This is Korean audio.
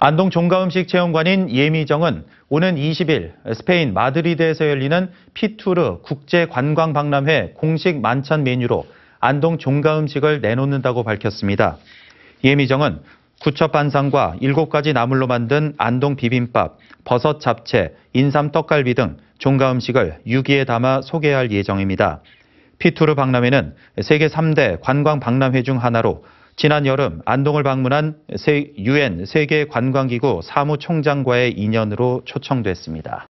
안동 종가음식 체험관인 예미정은 오는 20일 스페인 마드리드에서 열리는 피투르 국제관광박람회 공식 만찬 메뉴로 안동 종가음식을 내놓는다고 밝혔습니다. 예미정은 구첩반상과 7가지 나물로 만든 안동 비빔밥, 버섯 잡채, 인삼 떡갈비 등 종가음식을 유기에 담아 소개할 예정입니다. 피투르 박람회는 세계 3대 관광 박람회 중 하나로 지난 여름 안동을 방문한 유엔 세계관광기구 사무총장과의 인연으로 초청됐습니다.